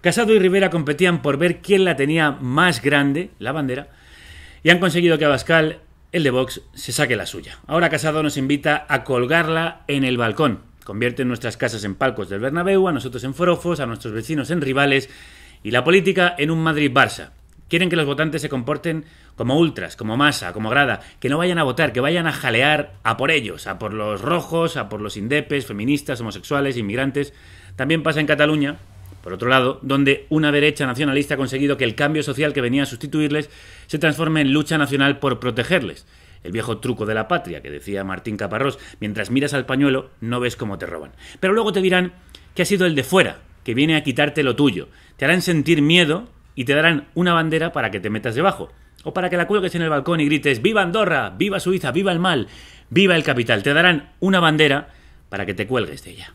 Casado y Rivera competían por ver quién la tenía más grande, la bandera, y han conseguido que Abascal, el de Vox, se saque la suya. Ahora Casado nos invita a colgarla en el balcón. Convierte nuestras casas en palcos del Bernabéu, a nosotros en forofos, a nuestros vecinos en rivales y la política en un Madrid-Barça. Quieren que los votantes se comporten como ultras, como masa, como grada, que no vayan a votar, que vayan a jalear a por ellos, a por los rojos, a por los indepes, feministas, homosexuales, inmigrantes. También pasa en Cataluña, por otro lado, donde una derecha nacionalista ha conseguido que el cambio social que venía a sustituirles se transforme en lucha nacional por protegerles. El viejo truco de la patria, que decía Martín Caparrós, mientras miras al pañuelo no ves cómo te roban. Pero luego te dirán que ha sido el de fuera, que viene a quitarte lo tuyo. Te harán sentir miedo y te darán una bandera para que te metas debajo. O para que la cuelgues en el balcón y grites ¡Viva Andorra! ¡Viva Suiza! ¡Viva el mal! ¡Viva el capital! Te darán una bandera para que te cuelgues de ella.